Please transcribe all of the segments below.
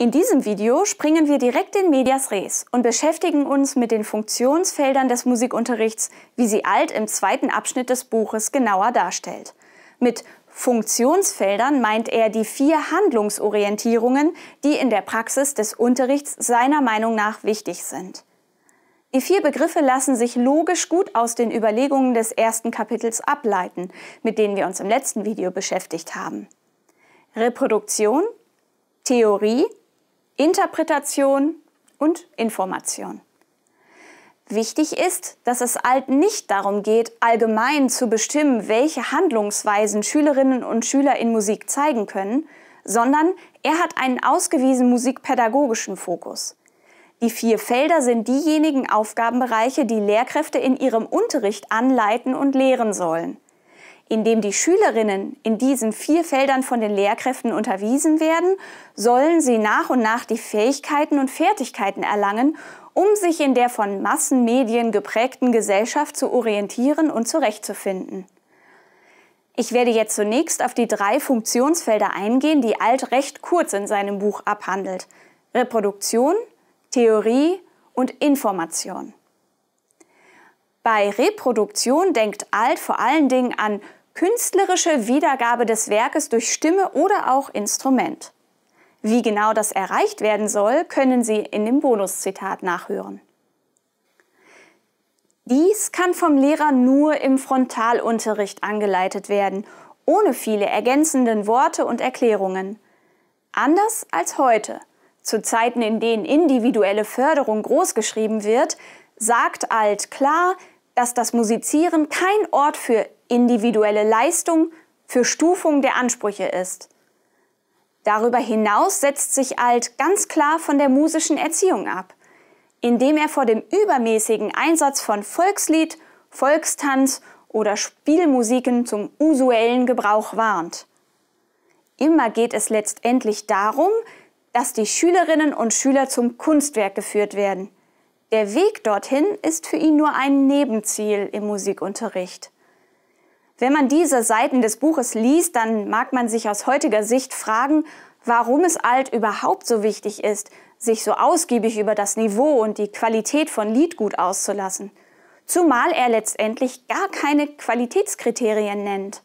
In diesem Video springen wir direkt in Medias Res und beschäftigen uns mit den Funktionsfeldern des Musikunterrichts, wie sie Alt im zweiten Abschnitt des Buches genauer darstellt. Mit Funktionsfeldern meint er die vier Handlungsorientierungen, die in der Praxis des Unterrichts seiner Meinung nach wichtig sind. Die vier Begriffe lassen sich logisch gut aus den Überlegungen des ersten Kapitels ableiten, mit denen wir uns im letzten Video beschäftigt haben. Reproduktion, Theorie, Interpretation und Information. Wichtig ist, dass es ALT nicht darum geht, allgemein zu bestimmen, welche Handlungsweisen Schülerinnen und Schüler in Musik zeigen können, sondern er hat einen ausgewiesenen musikpädagogischen Fokus. Die vier Felder sind diejenigen Aufgabenbereiche, die Lehrkräfte in ihrem Unterricht anleiten und lehren sollen indem die Schülerinnen in diesen vier Feldern von den Lehrkräften unterwiesen werden, sollen sie nach und nach die Fähigkeiten und Fertigkeiten erlangen, um sich in der von Massenmedien geprägten Gesellschaft zu orientieren und zurechtzufinden. Ich werde jetzt zunächst auf die drei Funktionsfelder eingehen, die Alt recht kurz in seinem Buch abhandelt. Reproduktion, Theorie und Information. Bei Reproduktion denkt Alt vor allen Dingen an künstlerische Wiedergabe des Werkes durch Stimme oder auch Instrument. Wie genau das erreicht werden soll, können Sie in dem Bonuszitat nachhören. Dies kann vom Lehrer nur im Frontalunterricht angeleitet werden, ohne viele ergänzenden Worte und Erklärungen. Anders als heute, zu Zeiten, in denen individuelle Förderung großgeschrieben wird, sagt Alt klar, dass das Musizieren kein Ort für individuelle Leistung für Stufung der Ansprüche ist. Darüber hinaus setzt sich Alt ganz klar von der musischen Erziehung ab, indem er vor dem übermäßigen Einsatz von Volkslied, Volkstanz oder Spielmusiken zum usuellen Gebrauch warnt. Immer geht es letztendlich darum, dass die Schülerinnen und Schüler zum Kunstwerk geführt werden. Der Weg dorthin ist für ihn nur ein Nebenziel im Musikunterricht. Wenn man diese Seiten des Buches liest, dann mag man sich aus heutiger Sicht fragen, warum es Alt überhaupt so wichtig ist, sich so ausgiebig über das Niveau und die Qualität von Liedgut auszulassen, zumal er letztendlich gar keine Qualitätskriterien nennt.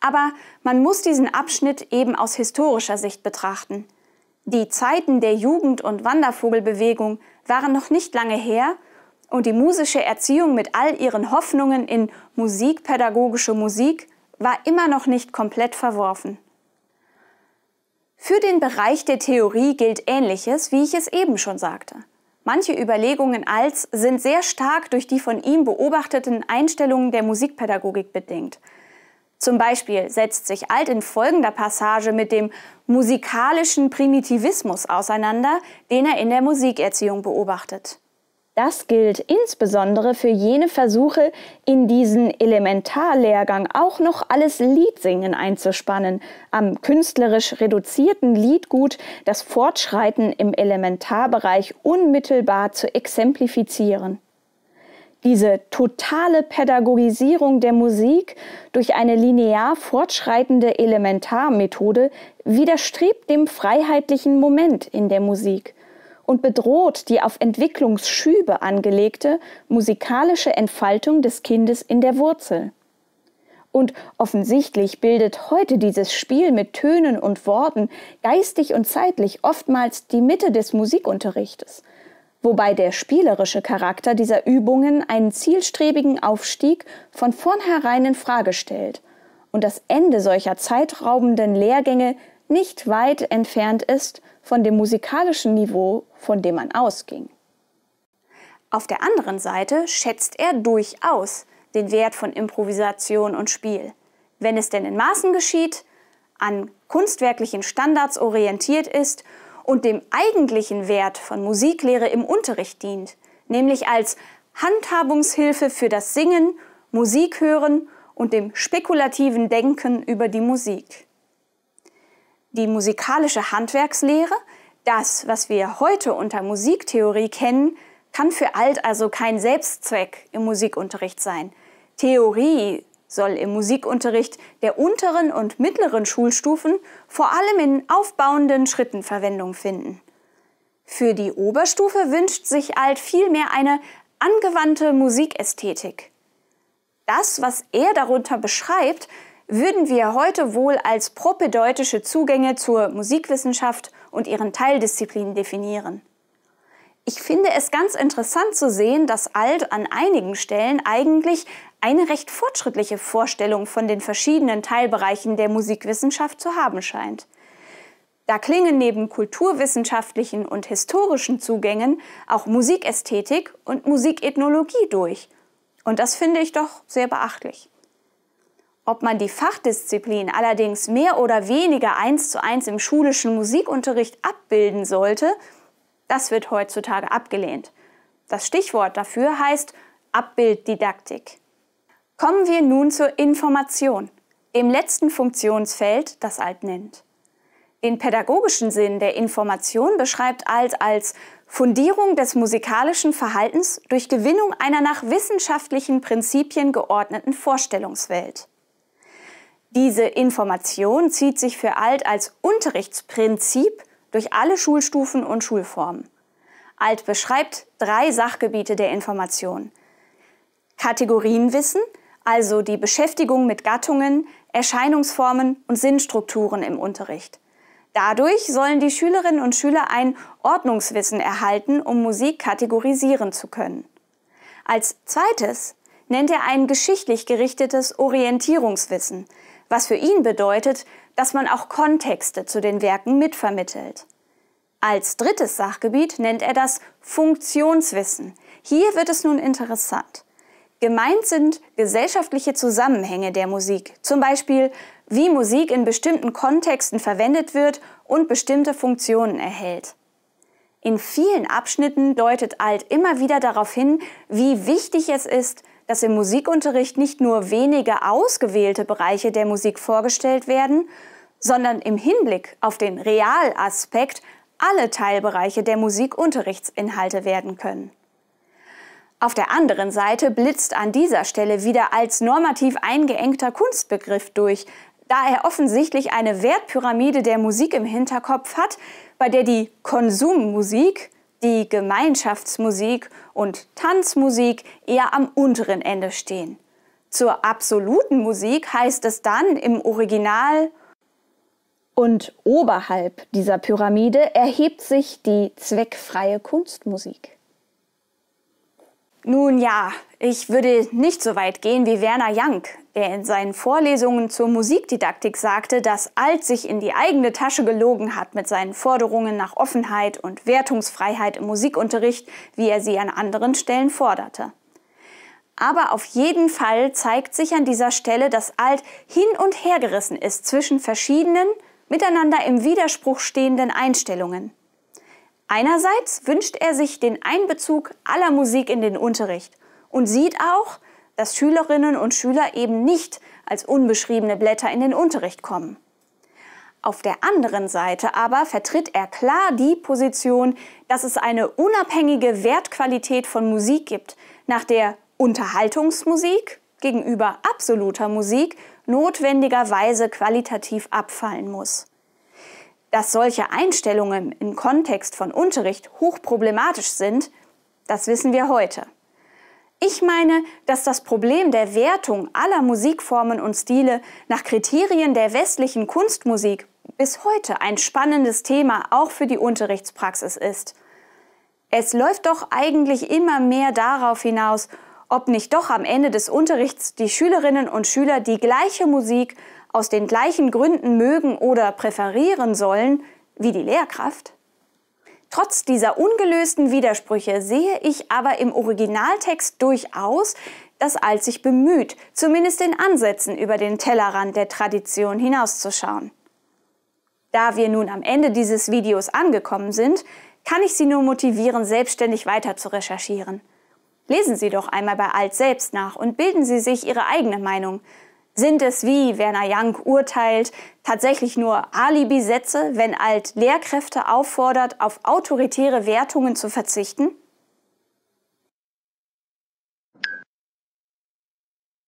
Aber man muss diesen Abschnitt eben aus historischer Sicht betrachten. Die Zeiten der Jugend- und Wandervogelbewegung waren noch nicht lange her und die musische Erziehung mit all ihren Hoffnungen in musikpädagogische Musik war immer noch nicht komplett verworfen. Für den Bereich der Theorie gilt Ähnliches, wie ich es eben schon sagte. Manche Überlegungen als sind sehr stark durch die von ihm beobachteten Einstellungen der Musikpädagogik bedingt. Zum Beispiel setzt sich Alt in folgender Passage mit dem musikalischen Primitivismus auseinander, den er in der Musikerziehung beobachtet. Das gilt insbesondere für jene Versuche, in diesen Elementarlehrgang auch noch alles Liedsingen einzuspannen, am künstlerisch reduzierten Liedgut das Fortschreiten im Elementarbereich unmittelbar zu exemplifizieren. Diese totale Pädagogisierung der Musik durch eine linear fortschreitende Elementarmethode widerstrebt dem freiheitlichen Moment in der Musik – und bedroht die auf Entwicklungsschübe angelegte musikalische Entfaltung des Kindes in der Wurzel. Und offensichtlich bildet heute dieses Spiel mit Tönen und Worten geistig und zeitlich oftmals die Mitte des Musikunterrichtes, wobei der spielerische Charakter dieser Übungen einen zielstrebigen Aufstieg von vornherein in Frage stellt und das Ende solcher zeitraubenden Lehrgänge nicht weit entfernt ist von dem musikalischen Niveau, von dem man ausging. Auf der anderen Seite schätzt er durchaus den Wert von Improvisation und Spiel, wenn es denn in Maßen geschieht, an kunstwerklichen Standards orientiert ist und dem eigentlichen Wert von Musiklehre im Unterricht dient, nämlich als Handhabungshilfe für das Singen, Musik hören und dem spekulativen Denken über die Musik die musikalische Handwerkslehre, das, was wir heute unter Musiktheorie kennen, kann für Alt also kein Selbstzweck im Musikunterricht sein. Theorie soll im Musikunterricht der unteren und mittleren Schulstufen vor allem in aufbauenden Schritten Verwendung finden. Für die Oberstufe wünscht sich Alt vielmehr eine angewandte Musikästhetik. Das, was er darunter beschreibt, würden wir heute wohl als propedeutische Zugänge zur Musikwissenschaft und ihren Teildisziplinen definieren. Ich finde es ganz interessant zu sehen, dass Alt an einigen Stellen eigentlich eine recht fortschrittliche Vorstellung von den verschiedenen Teilbereichen der Musikwissenschaft zu haben scheint. Da klingen neben kulturwissenschaftlichen und historischen Zugängen auch Musikästhetik und Musikethnologie durch. Und das finde ich doch sehr beachtlich. Ob man die Fachdisziplin allerdings mehr oder weniger eins zu eins im schulischen Musikunterricht abbilden sollte, das wird heutzutage abgelehnt. Das Stichwort dafür heißt Abbilddidaktik. Kommen wir nun zur Information, dem letzten Funktionsfeld, das Alt nennt. Den pädagogischen Sinn der Information beschreibt Alt als Fundierung des musikalischen Verhaltens durch Gewinnung einer nach wissenschaftlichen Prinzipien geordneten Vorstellungswelt. Diese Information zieht sich für ALT als Unterrichtsprinzip durch alle Schulstufen und Schulformen. ALT beschreibt drei Sachgebiete der Information. Kategorienwissen, also die Beschäftigung mit Gattungen, Erscheinungsformen und Sinnstrukturen im Unterricht. Dadurch sollen die Schülerinnen und Schüler ein Ordnungswissen erhalten, um Musik kategorisieren zu können. Als zweites nennt er ein geschichtlich gerichtetes Orientierungswissen, was für ihn bedeutet, dass man auch Kontexte zu den Werken mitvermittelt. Als drittes Sachgebiet nennt er das Funktionswissen. Hier wird es nun interessant. Gemeint sind gesellschaftliche Zusammenhänge der Musik, zum Beispiel wie Musik in bestimmten Kontexten verwendet wird und bestimmte Funktionen erhält. In vielen Abschnitten deutet Alt immer wieder darauf hin, wie wichtig es ist, dass im Musikunterricht nicht nur wenige ausgewählte Bereiche der Musik vorgestellt werden, sondern im Hinblick auf den Realaspekt alle Teilbereiche der Musikunterrichtsinhalte werden können. Auf der anderen Seite blitzt an dieser Stelle wieder als normativ eingeengter Kunstbegriff durch, da er offensichtlich eine Wertpyramide der Musik im Hinterkopf hat, bei der die Konsummusik die Gemeinschaftsmusik und Tanzmusik eher am unteren Ende stehen. Zur absoluten Musik heißt es dann im Original und oberhalb dieser Pyramide erhebt sich die zweckfreie Kunstmusik. Nun ja, ich würde nicht so weit gehen wie Werner Jank, der in seinen Vorlesungen zur Musikdidaktik sagte, dass Alt sich in die eigene Tasche gelogen hat mit seinen Forderungen nach Offenheit und Wertungsfreiheit im Musikunterricht, wie er sie an anderen Stellen forderte. Aber auf jeden Fall zeigt sich an dieser Stelle, dass Alt hin und her gerissen ist zwischen verschiedenen, miteinander im Widerspruch stehenden Einstellungen. Einerseits wünscht er sich den Einbezug aller Musik in den Unterricht und sieht auch, dass Schülerinnen und Schüler eben nicht als unbeschriebene Blätter in den Unterricht kommen. Auf der anderen Seite aber vertritt er klar die Position, dass es eine unabhängige Wertqualität von Musik gibt, nach der Unterhaltungsmusik gegenüber absoluter Musik notwendigerweise qualitativ abfallen muss. Dass solche Einstellungen im Kontext von Unterricht hochproblematisch sind, das wissen wir heute. Ich meine, dass das Problem der Wertung aller Musikformen und Stile nach Kriterien der westlichen Kunstmusik bis heute ein spannendes Thema auch für die Unterrichtspraxis ist. Es läuft doch eigentlich immer mehr darauf hinaus, ob nicht doch am Ende des Unterrichts die Schülerinnen und Schüler die gleiche Musik aus den gleichen Gründen mögen oder präferieren sollen wie die Lehrkraft? Trotz dieser ungelösten Widersprüche sehe ich aber im Originaltext durchaus, dass Alt sich bemüht, zumindest in Ansätzen über den Tellerrand der Tradition hinauszuschauen. Da wir nun am Ende dieses Videos angekommen sind, kann ich Sie nur motivieren, selbstständig weiter zu recherchieren. Lesen Sie doch einmal bei Alt selbst nach und bilden Sie sich Ihre eigene Meinung. Sind es, wie Werner Young urteilt, tatsächlich nur Alibisätze, wenn Alt Lehrkräfte auffordert, auf autoritäre Wertungen zu verzichten?